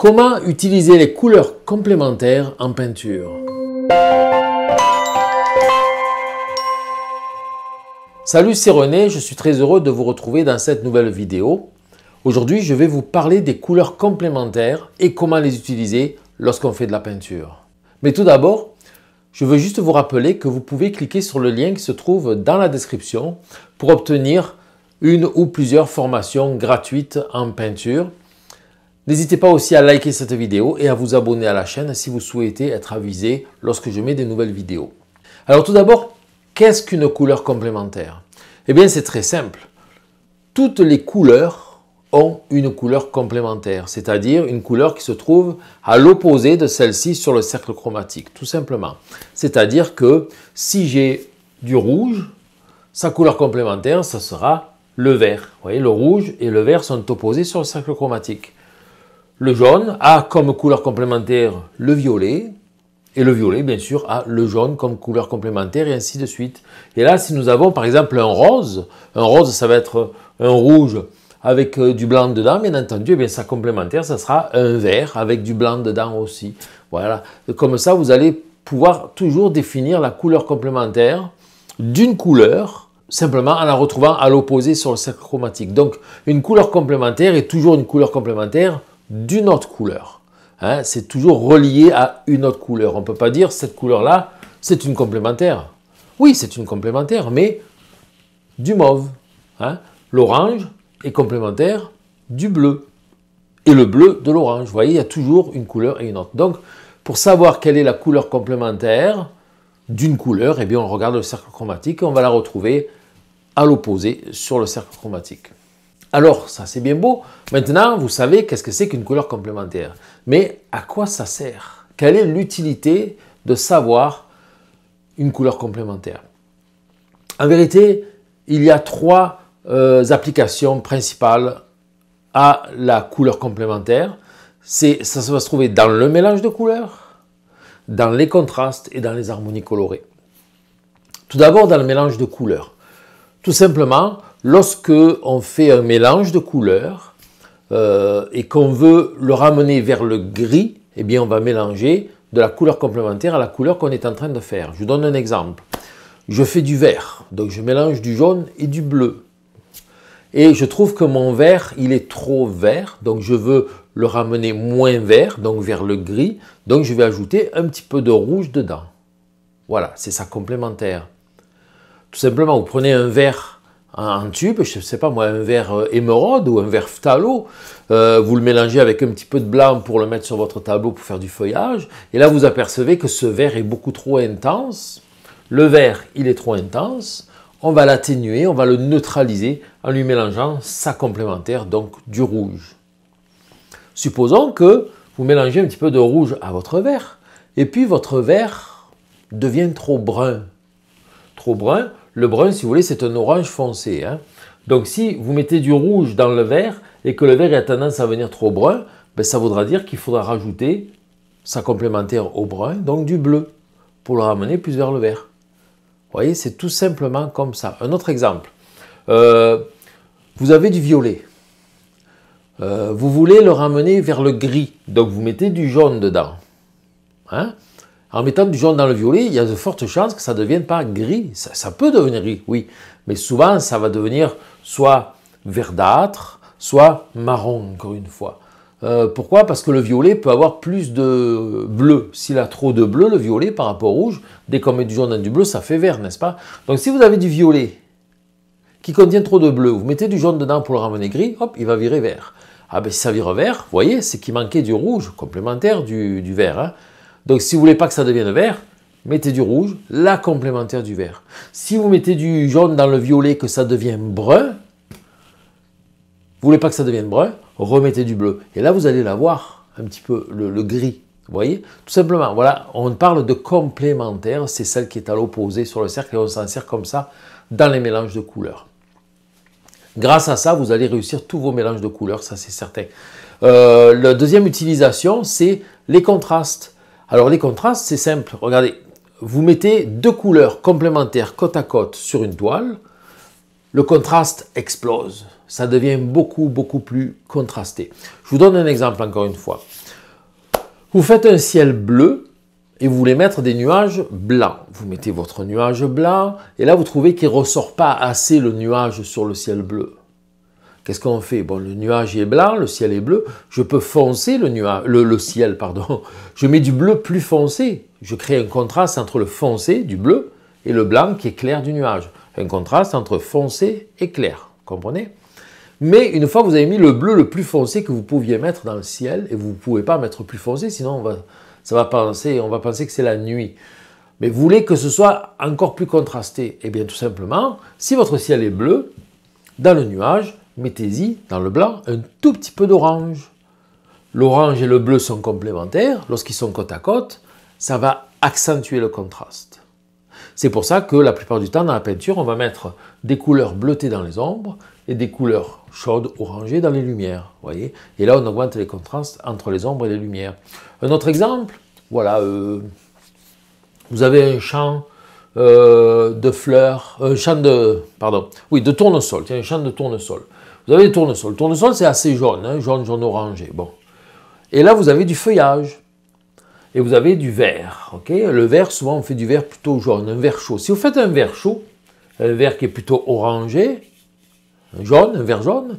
Comment utiliser les couleurs complémentaires en peinture Salut, c'est René, je suis très heureux de vous retrouver dans cette nouvelle vidéo. Aujourd'hui, je vais vous parler des couleurs complémentaires et comment les utiliser lorsqu'on fait de la peinture. Mais tout d'abord, je veux juste vous rappeler que vous pouvez cliquer sur le lien qui se trouve dans la description pour obtenir une ou plusieurs formations gratuites en peinture N'hésitez pas aussi à liker cette vidéo et à vous abonner à la chaîne si vous souhaitez être avisé lorsque je mets des nouvelles vidéos. Alors tout d'abord, qu'est-ce qu'une couleur complémentaire Eh bien c'est très simple. Toutes les couleurs ont une couleur complémentaire, c'est-à-dire une couleur qui se trouve à l'opposé de celle-ci sur le cercle chromatique, tout simplement. C'est-à-dire que si j'ai du rouge, sa couleur complémentaire, ce sera le vert. Vous voyez, le rouge et le vert sont opposés sur le cercle chromatique. Le jaune a comme couleur complémentaire le violet, et le violet, bien sûr, a le jaune comme couleur complémentaire, et ainsi de suite. Et là, si nous avons par exemple un rose, un rose, ça va être un rouge avec euh, du blanc dedans, bien entendu, et eh bien sa complémentaire, ça sera un vert avec du blanc dedans aussi. Voilà, comme ça, vous allez pouvoir toujours définir la couleur complémentaire d'une couleur simplement en la retrouvant à l'opposé sur le cercle chromatique. Donc, une couleur complémentaire est toujours une couleur complémentaire d'une autre couleur. Hein. c'est toujours relié à une autre couleur. On ne peut pas dire cette couleur-là, c'est une complémentaire. Oui, c'est une complémentaire, mais du mauve. Hein. L'orange est complémentaire du bleu. Et le bleu de l'orange. Vous voyez, il y a toujours une couleur et une autre. Donc, pour savoir quelle est la couleur complémentaire d'une couleur, eh bien, on regarde le cercle chromatique et on va la retrouver à l'opposé sur le cercle chromatique. Alors, ça c'est bien beau. Maintenant, vous savez qu'est-ce que c'est qu'une couleur complémentaire. Mais à quoi ça sert Quelle est l'utilité de savoir une couleur complémentaire En vérité, il y a trois euh, applications principales à la couleur complémentaire. C'est, ça va se trouver dans le mélange de couleurs, dans les contrastes et dans les harmonies colorées. Tout d'abord, dans le mélange de couleurs. Tout simplement, lorsque on fait un mélange de couleurs euh, et qu'on veut le ramener vers le gris, eh bien on va mélanger de la couleur complémentaire à la couleur qu'on est en train de faire. Je vous donne un exemple. Je fais du vert, donc je mélange du jaune et du bleu. Et je trouve que mon vert, il est trop vert, donc je veux le ramener moins vert, donc vers le gris, donc je vais ajouter un petit peu de rouge dedans. Voilà, c'est ça complémentaire. Tout simplement, vous prenez un vert un tube, je ne sais pas moi, un verre euh, émeraude ou un verre phtalo. Euh, vous le mélangez avec un petit peu de blanc pour le mettre sur votre tableau pour faire du feuillage. Et là, vous apercevez que ce verre est beaucoup trop intense. Le verre, il est trop intense. On va l'atténuer, on va le neutraliser en lui mélangeant sa complémentaire, donc du rouge. Supposons que vous mélangez un petit peu de rouge à votre verre. Et puis votre verre devient trop brun. Trop brun, le brun, si vous voulez, c'est un orange foncé. Hein. Donc si vous mettez du rouge dans le vert et que le vert a tendance à venir trop brun, ben, ça voudra dire qu'il faudra rajouter sa complémentaire au brun, donc du bleu, pour le ramener plus vers le vert. Vous voyez, c'est tout simplement comme ça. Un autre exemple. Euh, vous avez du violet. Euh, vous voulez le ramener vers le gris, donc vous mettez du jaune dedans. Hein en mettant du jaune dans le violet, il y a de fortes chances que ça ne devienne pas gris. Ça, peut devenir gris, oui, mais souvent ça va devenir soit verdâtre, soit marron, encore une fois. Euh, pourquoi Parce que le violet peut avoir plus de bleu. S'il a trop de bleu, le violet par rapport au rouge, dès qu'on met du jaune dans du bleu, ça fait vert, n'est-ce pas Donc si vous avez du violet qui contient trop de bleu, vous mettez du jaune dedans pour le ramener gris, hop, il va virer vert. Ah ben si ça vire vert, vous voyez, c'est qu'il manquait du rouge complémentaire du, vert. Hein. Donc si vous voulez pas que ça devienne vert, mettez du rouge, la complémentaire du vert. Si vous mettez du jaune dans le violet, que ça devienne brun, vous voulez pas que ça devienne brun, remettez du bleu. Et là, vous allez l'avoir un petit peu, le, gris. Vous voyez Tout simplement, voilà, on parle de complémentaire, c'est celle qui est à l'opposé sur le cercle et on s'en sert comme ça dans les mélanges de couleurs. Grâce à ça, vous allez réussir tous vos mélanges de couleurs, ça c'est certain. Euh, la deuxième utilisation, c'est les contrastes. Alors les contrastes, c'est simple. Regardez, vous mettez deux couleurs complémentaires côte à côte sur une toile, le contraste explose. Ça devient beaucoup, beaucoup plus contrasté. Je vous donne un exemple encore une fois. Vous faites un ciel bleu et vous voulez mettre des nuages blancs. Vous mettez votre nuage blanc et là vous trouvez qu'il ne ressort pas assez le nuage sur le ciel bleu. Qu'est-ce qu'on fait Bon, le nuage est blanc, le ciel est bleu. Je peux foncer le, nuage, le, ciel, pardon. Je mets du bleu plus foncé. Je crée un contraste entre le foncé du bleu et le blanc qui est clair du nuage. Un contraste entre foncé et clair. Comprenez Mais une fois que vous avez mis le bleu le plus foncé que vous pouviez mettre dans le ciel, et vous ne pouvez pas mettre plus foncé, sinon on va, ça va penser, on va penser que c'est la nuit. Mais vous voulez que ce soit encore plus contrasté Eh bien, tout simplement, si votre ciel est bleu, dans le nuage, mettez-y dans le blanc un tout petit peu d'orange. L'orange et le bleu sont complémentaires. Lorsqu'ils sont côte à côte, ça va accentuer le contraste. C'est pour ça que la plupart du temps dans la peinture, on va mettre des couleurs bleutées dans les ombres et des couleurs chaudes, orangées dans les lumières. Voyez et là, on augmente les contrastes entre les ombres et les lumières. Un autre exemple, voilà, euh, vous avez un champ euh, de fleurs, un euh, champ de, pardon, oui, de tournesol, tiens, champ de tournesol. Vous avez des tournesols. Le tournesol, c'est assez jaune, hein, jaune, jaune, orangé. Bon. Et là, vous avez du feuillage. Et vous avez du vert. ok le vert, souvent, on fait du vert plutôt jaune, un vert chaud. Si vous faites un vert chaud, un vert qui est plutôt orangé, un jaune, un vert jaune,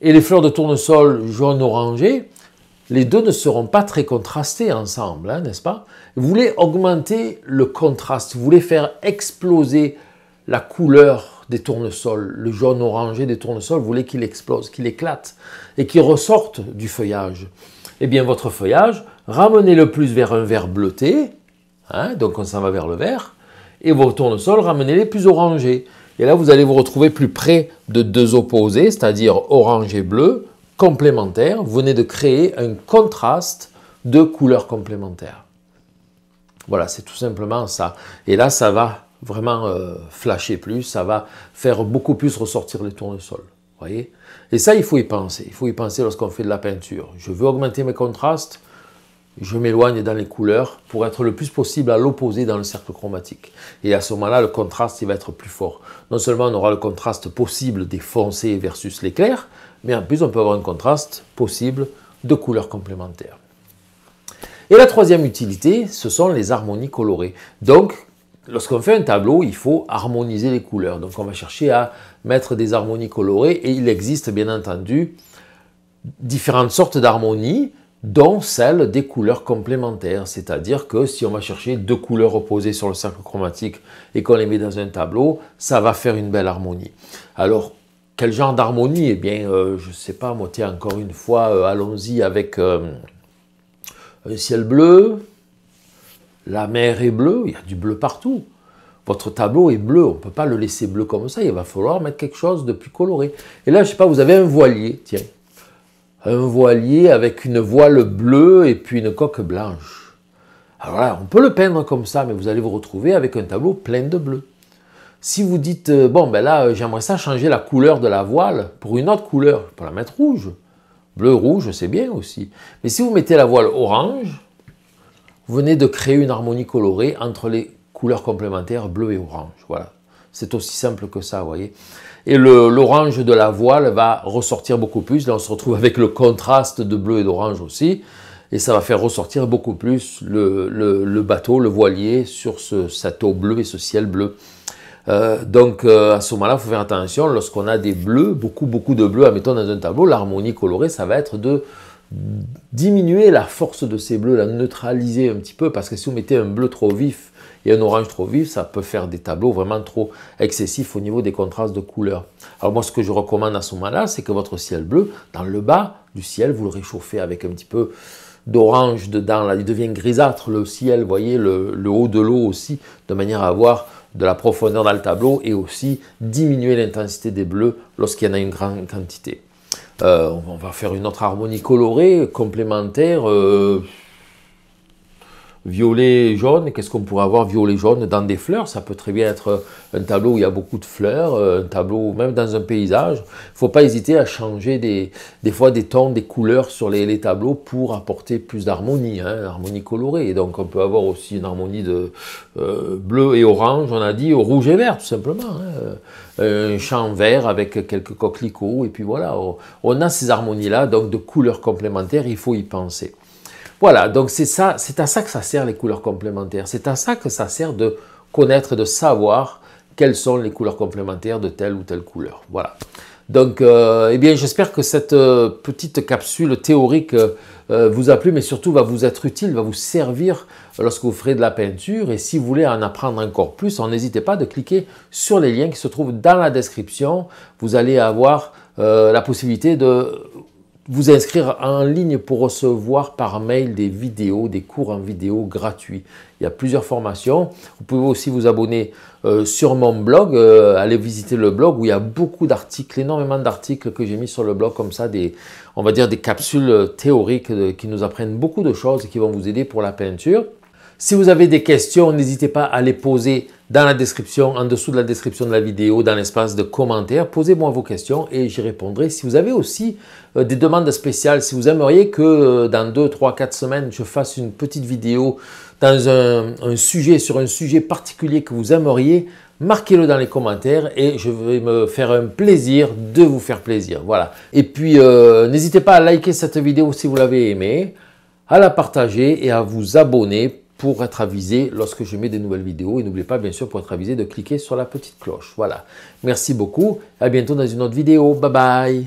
et les fleurs de tournesol jaune orangé, les deux ne seront pas très contrastés ensemble, hein, n'est-ce pas Vous voulez augmenter le contraste, vous voulez faire exploser la couleur des tournesols, le jaune orangé des tournesols, vous voulez qu'il explose, qu'il éclate et qu'il ressorte du feuillage. Eh bien, votre feuillage, ramenez-le plus vers un vert bleuté, hein, donc on s'en va vers le vert, et vos tournesols, ramenez-les plus orangés. Et là, vous allez vous retrouver plus près de deux opposés, c'est-à-dire orange et bleu, complémentaire vous venez de créer un contraste de couleurs complémentaires. Voilà, c'est tout simplement ça. Et là, ça va vraiment euh, flasher plus, ça va faire beaucoup plus ressortir les tournesols. Voyez Et ça, il faut y penser. Il faut y penser lorsqu'on fait de la peinture. Je veux augmenter mes contrastes, je m'éloigne dans les couleurs pour être le plus possible à l'opposé dans le cercle chromatique. Et à ce moment-là, le contraste il va être plus fort. Non seulement on aura le contraste possible des foncés versus les clairs, mais en plus on peut avoir un contraste possible de couleurs complémentaires. Et la troisième utilité, ce sont les harmonies colorées. Donc, lorsqu'on fait un tableau, il faut harmoniser les couleurs. Donc, on va chercher à mettre des harmonies colorées et il existe bien entendu différentes sortes d'harmonies dont celle des couleurs complémentaires. C'est-à-dire que si on va chercher deux couleurs opposées sur le cercle chromatique et qu'on les met dans un tableau, ça va faire une belle harmonie. Alors, quel genre d'harmonie Eh bien, euh, je ne sais pas, moi, encore une fois, euh, allons-y avec euh, un ciel bleu, la mer est bleue, il y a du bleu partout. Votre tableau est bleu, on ne peut pas le laisser bleu comme ça, il va falloir mettre quelque chose de plus coloré. Et là, je ne sais pas, vous avez un voilier, tiens un voilier avec une voile bleue et puis une coque blanche. Alors là, on peut le peindre comme ça, mais vous allez vous retrouver avec un tableau plein de bleu. Si vous dites, euh, bon, ben là, euh, j'aimerais ça changer la couleur de la voile pour une autre couleur, pour la mettre rouge. Bleu, rouge, c'est bien aussi. Mais si vous mettez la voile orange, vous venez de créer une harmonie colorée entre les couleurs complémentaires bleu et orange. Voilà. C'est aussi simple que ça, vous voyez. Et l'orange de la voile va ressortir beaucoup plus. Là, on se retrouve avec le contraste de bleu et d'orange aussi. Et ça va faire ressortir beaucoup plus le, bateau, le voilier sur ce, cette eau bleue et ce ciel bleu. Euh, donc euh, à ce moment-là, il faut faire attention. Lorsqu'on a des bleus, beaucoup, beaucoup de bleus, admettons dans un tableau, l'harmonie colorée, ça va être de diminuer la force de ces bleus, la neutraliser un petit peu, parce que si vous mettez un bleu trop vif et un orange trop vif, ça peut faire des tableaux vraiment trop excessifs au niveau des contrastes de couleurs. Alors moi, ce que je recommande à ce moment-là, c'est que votre ciel bleu, dans le bas du ciel, vous le réchauffez avec un petit peu d'orange dedans, il devient grisâtre le ciel, voyez, le haut de l'eau aussi, de manière à avoir de la profondeur dans le tableau et aussi diminuer l'intensité des bleus lorsqu'il y en a une grande quantité. Euh, on va faire une autre harmonie colorée, complémentaire. Euh, violet jaune, qu'est-ce qu'on pourrait avoir violet jaune dans des fleurs Ça peut très bien être un tableau où il y a beaucoup de fleurs, euh, un tableau même dans un paysage. Il ne faut pas hésiter à changer des, fois des tons, des couleurs sur les, tableaux pour apporter plus d'harmonie, hein, harmonie colorée. donc on peut avoir aussi une harmonie de euh, bleu et orange, on a dit, rouge et vert tout simplement. Hein. Euh, un champ vert avec quelques coquelicots et puis voilà, on a ces harmonies-là, donc de couleurs complémentaires, il faut y penser. Voilà, donc c'est ça, c'est à ça que ça sert les couleurs complémentaires. C'est à ça que ça sert de connaître, de savoir quelles sont les couleurs complémentaires de telle ou telle couleur. Voilà. Donc, euh, eh bien, j'espère que cette euh, petite capsule théorique euh, vous a plu, mais surtout va vous être utile, va vous servir lorsque vous ferez de la peinture. Et si vous voulez en apprendre encore plus, n'hésitez pas de cliquer sur les liens qui se trouvent dans la description. Vous allez avoir la possibilité de vous inscrire en ligne pour recevoir par mail des vidéos, des cours en vidéo gratuits. Il y a plusieurs formations. Vous pouvez aussi vous abonner euh, sur mon blog, Allez euh, aller visiter le blog où il y a beaucoup d'articles, énormément d'articles que j'ai mis sur le blog comme ça, des, on va dire des capsules euh, théoriques qui nous apprennent beaucoup de choses et qui vont vous aider pour la peinture. Si vous avez des questions, n'hésitez pas à les poser dans la description, en dessous de la description de la vidéo, dans l'espace de commentaires. Posez-moi vos questions et j'y répondrai. Si vous avez aussi euh, des demandes spéciales, si vous aimeriez que euh, dans 2, 3, 4 semaines, je fasse une petite vidéo dans un, sujet, sur un sujet particulier que vous aimeriez, marquez-le dans les commentaires et je vais me faire un plaisir de vous faire plaisir. Voilà. Et puis, euh, n'hésitez pas à liker cette vidéo si vous l'avez aimée, à la partager et à vous abonner pour être avisé lorsque je mets des nouvelles vidéos. Et n'oubliez pas, bien sûr, pour être avisé, de cliquer sur la petite cloche. Voilà. Merci beaucoup. À bientôt dans une autre vidéo. Bye bye.